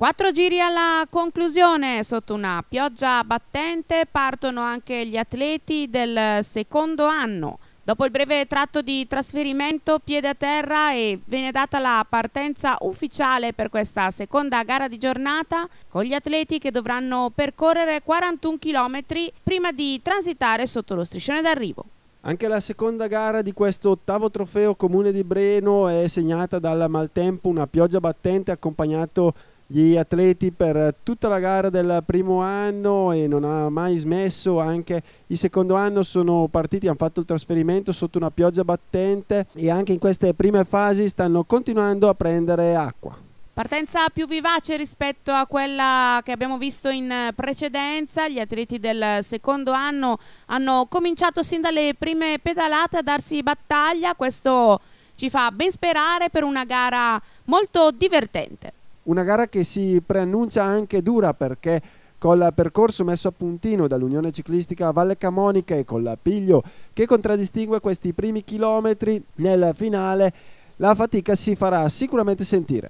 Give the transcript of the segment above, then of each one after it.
Quattro giri alla conclusione, sotto una pioggia battente partono anche gli atleti del secondo anno. Dopo il breve tratto di trasferimento piede a terra e viene data la partenza ufficiale per questa seconda gara di giornata con gli atleti che dovranno percorrere 41 km prima di transitare sotto lo striscione d'arrivo. Anche la seconda gara di questo ottavo trofeo comune di Breno è segnata dal maltempo, una pioggia battente accompagnato gli atleti per tutta la gara del primo anno e non ha mai smesso anche il secondo anno sono partiti hanno fatto il trasferimento sotto una pioggia battente e anche in queste prime fasi stanno continuando a prendere acqua Partenza più vivace rispetto a quella che abbiamo visto in precedenza, gli atleti del secondo anno hanno cominciato sin dalle prime pedalate a darsi battaglia, questo ci fa ben sperare per una gara molto divertente. Una gara che si preannuncia anche dura perché col percorso messo a puntino dall'Unione Ciclistica Valle Camonica e con l'appiglio che contraddistingue questi primi chilometri nel finale, la fatica si farà sicuramente sentire.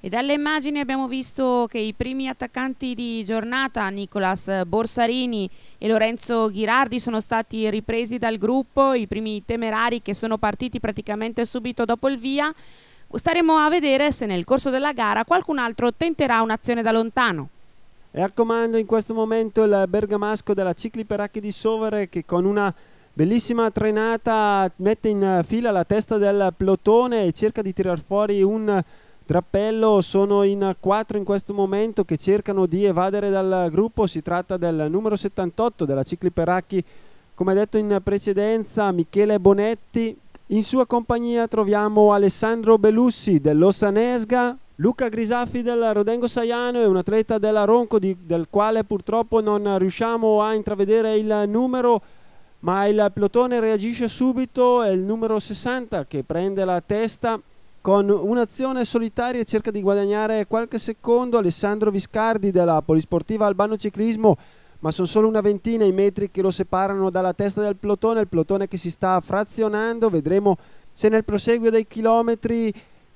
E dalle immagini abbiamo visto che i primi attaccanti di giornata, Nicolas Borsarini e Lorenzo Ghirardi, sono stati ripresi dal gruppo, i primi temerari che sono partiti praticamente subito dopo il via. Staremo a vedere se nel corso della gara qualcun altro tenterà un'azione da lontano. E al comando in questo momento il bergamasco della Cicli Peracchi di Sovere che con una bellissima trenata mette in fila la testa del plotone e cerca di tirar fuori un drappello. sono in quattro in questo momento che cercano di evadere dal gruppo, si tratta del numero 78 della Cicli Peracchi, come detto in precedenza, Michele Bonetti, in sua compagnia troviamo Alessandro Bellussi dell'Osanesga, Luca Grisaffi del Rodengo Saiano e un atleta della Ronco di, del quale purtroppo non riusciamo a intravedere il numero ma il plotone reagisce subito, è il numero 60 che prende la testa con un'azione solitaria e cerca di guadagnare qualche secondo. Alessandro Viscardi della Polisportiva Albano Ciclismo ma sono solo una ventina i metri che lo separano dalla testa del plotone, il plotone che si sta frazionando, vedremo se nel proseguo dei chilometri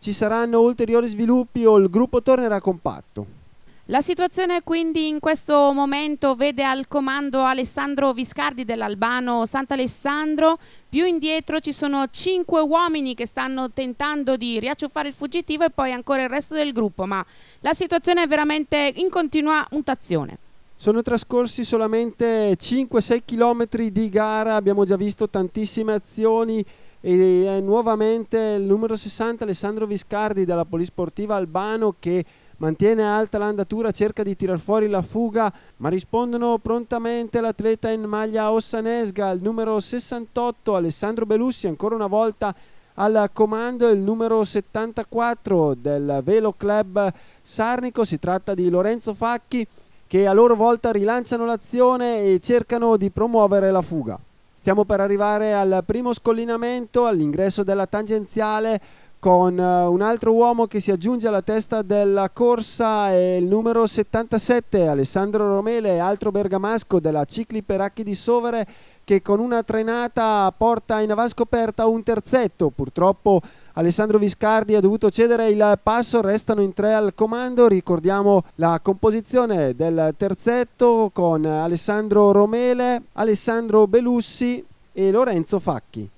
ci saranno ulteriori sviluppi o il gruppo tornerà compatto. La situazione quindi in questo momento vede al comando Alessandro Viscardi dell'Albano Sant'Alessandro, più indietro ci sono cinque uomini che stanno tentando di riacciuffare il fuggitivo e poi ancora il resto del gruppo, ma la situazione è veramente in continua mutazione. Sono trascorsi solamente 5-6 km di gara, abbiamo già visto tantissime azioni e è nuovamente il numero 60 Alessandro Viscardi della Polisportiva Albano che mantiene alta l'andatura, cerca di tirar fuori la fuga, ma rispondono prontamente l'atleta in maglia ossanesga, il numero 68 Alessandro Belussi ancora una volta al comando il numero 74 del Velo Club Sarnico, si tratta di Lorenzo Facchi che a loro volta rilanciano l'azione e cercano di promuovere la fuga. Stiamo per arrivare al primo scollinamento all'ingresso della tangenziale con eh, un altro uomo che si aggiunge alla testa della corsa è il numero 77 Alessandro Romele, altro bergamasco della Cicli Peracchi di Sovere che con una trenata porta in avanti avanscoperta un terzetto. Purtroppo Alessandro Viscardi ha dovuto cedere il passo, restano in tre al comando. Ricordiamo la composizione del terzetto con Alessandro Romele, Alessandro Belussi e Lorenzo Facchi.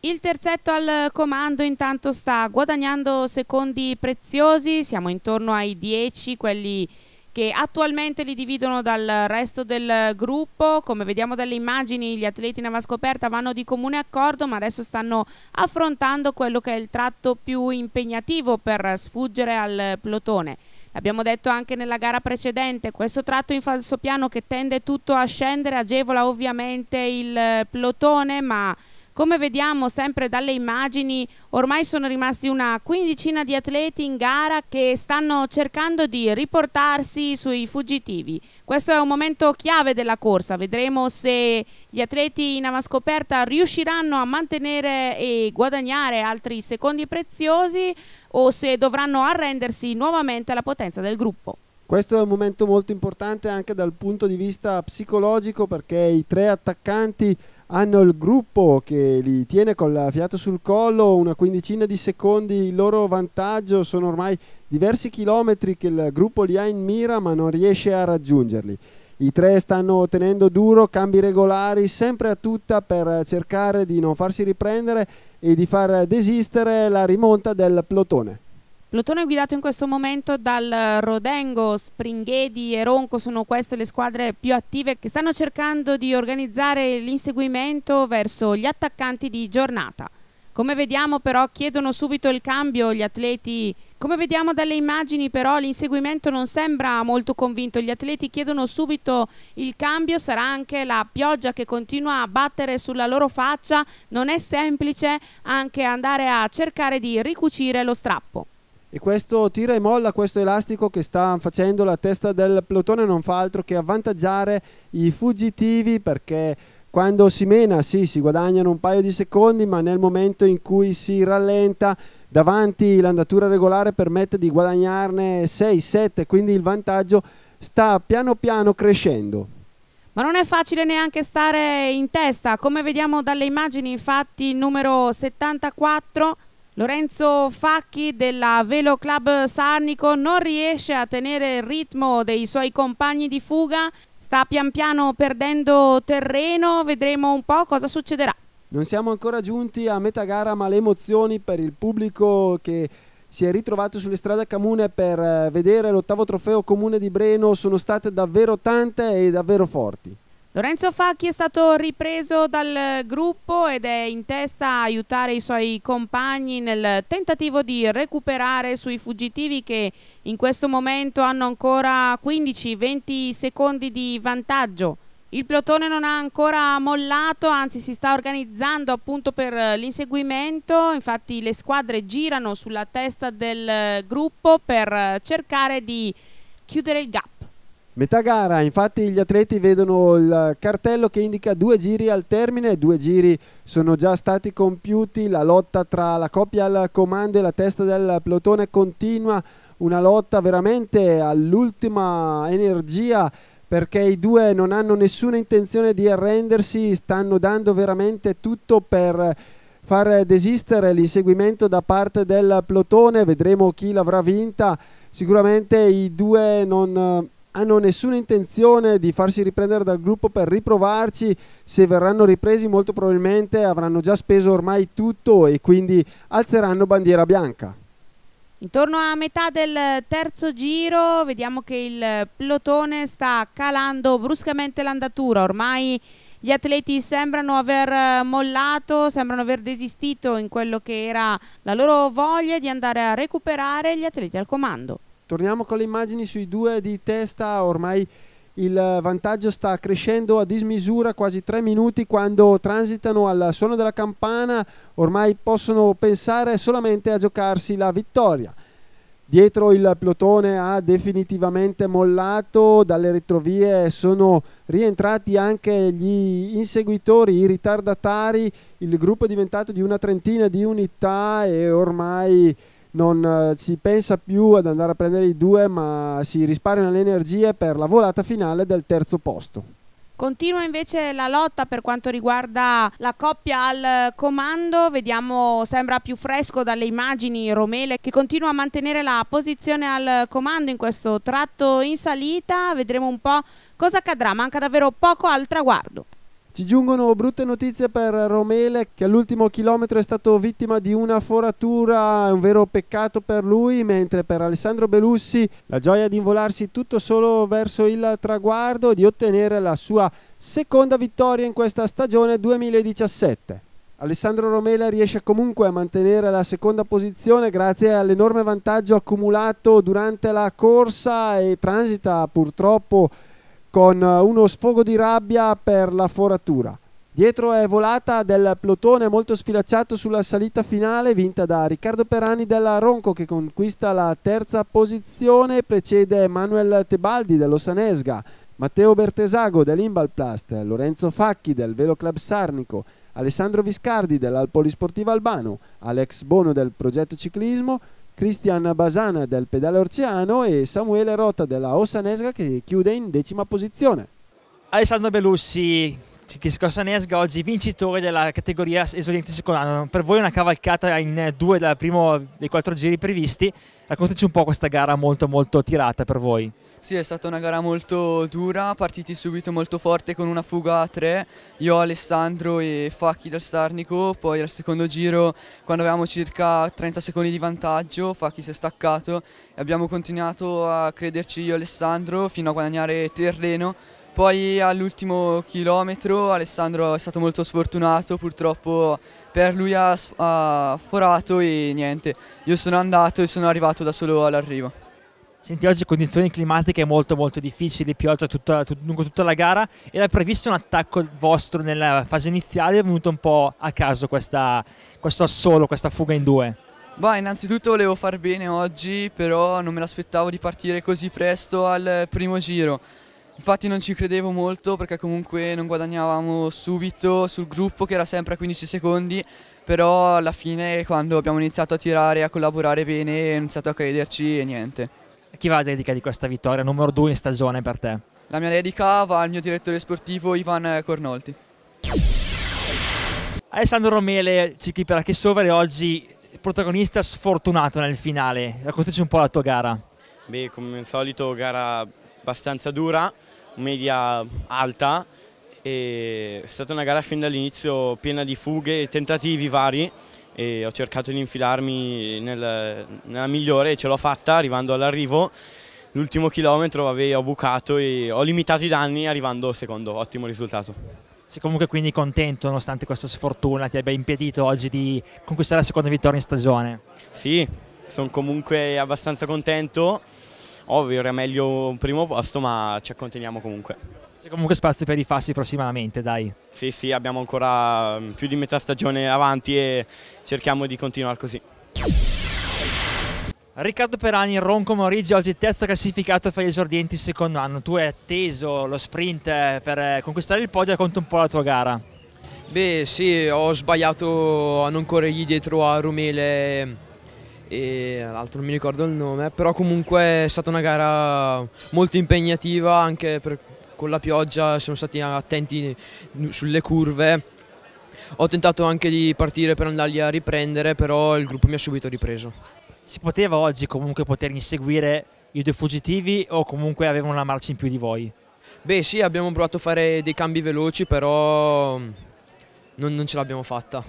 Il terzetto al comando intanto sta guadagnando secondi preziosi, siamo intorno ai 10, quelli che attualmente li dividono dal resto del gruppo. Come vediamo dalle immagini, gli atleti navascoperta vanno di comune accordo, ma adesso stanno affrontando quello che è il tratto più impegnativo per sfuggire al plotone. L'abbiamo detto anche nella gara precedente, questo tratto in falso piano che tende tutto a scendere agevola ovviamente il plotone, ma come vediamo sempre dalle immagini, ormai sono rimasti una quindicina di atleti in gara che stanno cercando di riportarsi sui fuggitivi. Questo è un momento chiave della corsa, vedremo se gli atleti in avanscoperta riusciranno a mantenere e guadagnare altri secondi preziosi o se dovranno arrendersi nuovamente alla potenza del gruppo. Questo è un momento molto importante anche dal punto di vista psicologico perché i tre attaccanti hanno il gruppo che li tiene col fiato sul collo una quindicina di secondi il loro vantaggio sono ormai diversi chilometri che il gruppo li ha in mira ma non riesce a raggiungerli i tre stanno tenendo duro, cambi regolari, sempre a tutta per cercare di non farsi riprendere e di far desistere la rimonta del plotone. Plotone guidato in questo momento dal Rodengo, Springhedi e Ronco sono queste le squadre più attive che stanno cercando di organizzare l'inseguimento verso gli attaccanti di giornata. Come vediamo però chiedono subito il cambio gli atleti. Come vediamo dalle immagini però l'inseguimento non sembra molto convinto, gli atleti chiedono subito il cambio, sarà anche la pioggia che continua a battere sulla loro faccia, non è semplice anche andare a cercare di ricucire lo strappo e questo tira e molla questo elastico che sta facendo la testa del plotone non fa altro che avvantaggiare i fuggitivi perché quando si mena sì si guadagnano un paio di secondi ma nel momento in cui si rallenta davanti l'andatura regolare permette di guadagnarne 6-7 quindi il vantaggio sta piano piano crescendo. Ma non è facile neanche stare in testa, come vediamo dalle immagini infatti il numero 74 Lorenzo Facchi della Velo Club Sarnico non riesce a tenere il ritmo dei suoi compagni di fuga, sta pian piano perdendo terreno, vedremo un po' cosa succederà. Non siamo ancora giunti a metà gara ma le emozioni per il pubblico che si è ritrovato sulle strade comune per eh, vedere l'ottavo trofeo comune di Breno sono state davvero tante e davvero forti. Lorenzo Facchi è stato ripreso dal gruppo ed è in testa a aiutare i suoi compagni nel tentativo di recuperare sui fuggitivi che in questo momento hanno ancora 15-20 secondi di vantaggio. Il plotone non ha ancora mollato, anzi si sta organizzando appunto per l'inseguimento, infatti le squadre girano sulla testa del gruppo per cercare di chiudere il gap. Metà gara, infatti gli atleti vedono il cartello che indica due giri al termine, due giri sono già stati compiuti, la lotta tra la coppia al comando e la testa del plotone continua, una lotta veramente all'ultima energia perché i due non hanno nessuna intenzione di arrendersi, stanno dando veramente tutto per far desistere l'inseguimento da parte del plotone, vedremo chi l'avrà vinta, sicuramente i due non hanno nessuna intenzione di farsi riprendere dal gruppo per riprovarci, se verranno ripresi molto probabilmente avranno già speso ormai tutto e quindi alzeranno bandiera bianca. Intorno a metà del terzo giro vediamo che il plotone sta calando bruscamente l'andatura, ormai gli atleti sembrano aver eh, mollato, sembrano aver desistito in quello che era la loro voglia di andare a recuperare gli atleti al comando. Torniamo con le immagini sui due di testa, ormai il vantaggio sta crescendo a dismisura, quasi tre minuti quando transitano al suono della campana, ormai possono pensare solamente a giocarsi la vittoria. Dietro il plotone ha definitivamente mollato, dalle retrovie sono rientrati anche gli inseguitori, i ritardatari, il gruppo è diventato di una trentina di unità e ormai non eh, si pensa più ad andare a prendere i due, ma si risparmiano le energie per la volata finale del terzo posto. Continua invece la lotta per quanto riguarda la coppia al comando, vediamo sembra più fresco dalle immagini Romele che continua a mantenere la posizione al comando in questo tratto in salita, vedremo un po' cosa accadrà, manca davvero poco al traguardo. Ci giungono brutte notizie per Romele che all'ultimo chilometro è stato vittima di una foratura, è un vero peccato per lui, mentre per Alessandro Belussi la gioia di involarsi tutto solo verso il traguardo, e di ottenere la sua seconda vittoria in questa stagione 2017. Alessandro Romela riesce comunque a mantenere la seconda posizione grazie all'enorme vantaggio accumulato durante la corsa e transita purtroppo con eh, uno sfogo di rabbia per la foratura. Dietro è volata del plotone molto sfilacciato sulla salita finale vinta da Riccardo Perani della Ronco che conquista la terza posizione, precede Manuel Tebaldi dell'Osanesga, Matteo Bertesago dell'Imbalplast, Lorenzo Facchi del Velo Club Sarnico, Alessandro Viscardi dell'Alpolisportiva Albano, Alex Bono del Progetto Ciclismo, Cristian Basana del Pedale Orciano e Samuele Rota della Ossanesga che chiude in decima posizione. Alessandro Belussi Chichisco Sanesga, oggi vincitore della categoria esoriente secondo Per voi una cavalcata in eh, due dal primo dei quattro giri previsti. Raccontaci un po' questa gara molto molto tirata per voi. Sì, è stata una gara molto dura, partiti subito molto forte con una fuga a tre, io, Alessandro e Facchi dal Starnico, poi al secondo giro quando avevamo circa 30 secondi di vantaggio, Facchi si è staccato e abbiamo continuato a crederci io e Alessandro fino a guadagnare terreno poi all'ultimo chilometro Alessandro è stato molto sfortunato, purtroppo per lui ha, ha, forato e niente, io sono andato e sono arrivato da solo all'arrivo. Senti, oggi condizioni climatiche molto molto difficili, pioggia tutta, tut, lungo tutta la gara, era previsto un attacco vostro nella fase iniziale, è venuto un po' a caso questa, questo assolo, questa fuga in due? Beh, innanzitutto volevo far bene oggi, però non me l'aspettavo di partire così presto al primo giro Infatti non ci credevo molto perché comunque non guadagnavamo subito sul gruppo che era sempre a 15 secondi, però alla fine quando abbiamo iniziato a tirare, e a collaborare bene, ho iniziato a crederci e niente. A chi va la dedica di questa vittoria numero 2 in stagione per te? La mia dedica va al mio direttore sportivo Ivan Cornolti. Alessandro Romele, Cicli per Achessovere, oggi protagonista sfortunato nel finale. Raccontaci un po' la tua gara. Beh, come al solito gara abbastanza dura, media alta è stata una gara fin dall'inizio piena di fughe e tentativi vari e ho cercato di infilarmi nel, nella migliore e ce l'ho fatta arrivando all'arrivo l'ultimo chilometro vabbè, ho bucato e ho limitato i danni arrivando secondo, ottimo risultato. Sei comunque quindi contento nonostante questa sfortuna ti abbia impedito oggi di conquistare la seconda vittoria in stagione? Sì, sono comunque abbastanza contento Ovvio, era meglio un primo posto, ma ci acconteniamo comunque. C'è comunque spazio per i fassi prossimamente, dai. Sì, sì, abbiamo ancora mm, più di metà stagione avanti e cerchiamo di continuare così. Riccardo Perani, Ronco Morigi, oggi terzo classificato fra gli esordienti secondo anno. Tu hai atteso lo sprint eh, per eh, conquistare il podio, racconta un po' la tua gara. Beh sì, ho sbagliato a non corrergli dietro a Rumele e l'altro non mi ricordo il nome, però comunque è stata una gara molto impegnativa anche per, con la pioggia, siamo stati attenti sulle curve. Ho tentato anche di partire per andarli a riprendere, però il gruppo mi ha subito ripreso. Si poteva oggi comunque poter inseguire i due fuggitivi o comunque avevano una marcia in più di voi? Beh sì, abbiamo provato a fare dei cambi veloci, però non, non ce l'abbiamo fatta.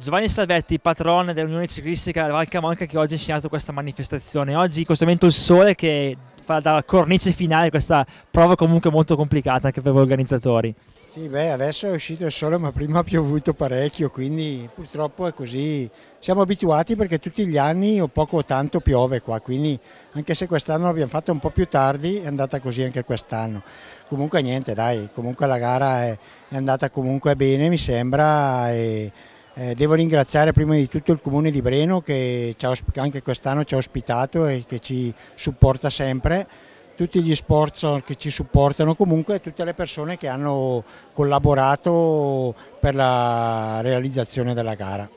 Giovanni Salvetti, patrone dell'Unione Ciclistica della Valca Camonica che oggi ha segnato questa manifestazione. Oggi in questo momento il sole che fa da cornice finale questa prova comunque molto complicata anche per gli organizzatori. Sì, beh, adesso è uscito il sole ma prima ha piovuto parecchio, quindi purtroppo è così. Siamo abituati perché tutti gli anni o poco o tanto piove qua, quindi anche se quest'anno l'abbiamo fatta un po' più tardi è andata così anche quest'anno. Comunque niente, dai, comunque la gara è, è andata comunque bene mi sembra e eh, devo ringraziare prima di tutto il Comune di Breno che anche quest'anno ci ha ospitato e che ci supporta sempre, tutti gli sport che ci supportano comunque e tutte le persone che hanno collaborato per la realizzazione della gara.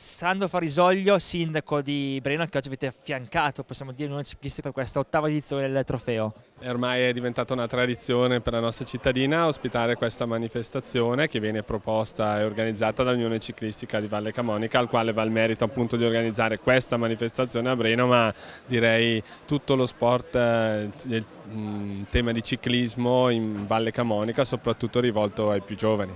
Sandro Farisoglio, sindaco di Breno, che oggi avete affiancato, possiamo dire, non ciclisti per questa ottava edizione del trofeo. ormai è diventata una tradizione per la nostra cittadina ospitare questa manifestazione che viene proposta e organizzata dall'Unione Ciclistica di Valle Camonica, al quale va il merito appunto di organizzare questa manifestazione a Breno, ma direi tutto lo sport eh, del mm, tema di ciclismo in Valle Camonica, soprattutto rivolto ai più giovani.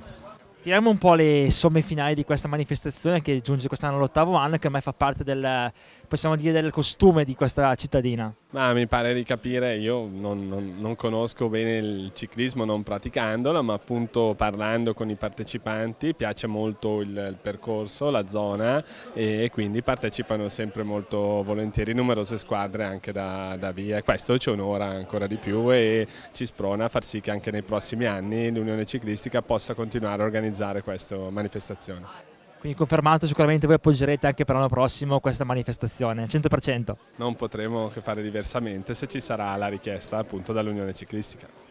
Tiriamo un po' le somme finali di questa manifestazione che giunge quest'anno all'ottavo anno e che ormai fa parte del, possiamo dire, del costume di questa cittadina. Ma mi pare di capire, io non, non, non, conosco bene il ciclismo non praticandolo, ma appunto parlando con i partecipanti piace molto il, il percorso, la zona e, e, quindi partecipano sempre molto volentieri numerose squadre anche da, da via. Questo ci onora ancora di più e ci sprona a far sì che anche nei prossimi anni l'Unione Ciclistica possa continuare a organizzare questa manifestazione. Quindi confermato sicuramente voi appoggerete anche per l'anno prossimo questa manifestazione, 100%. Non potremo che fare diversamente se ci sarà la richiesta appunto dall'Unione Ciclistica.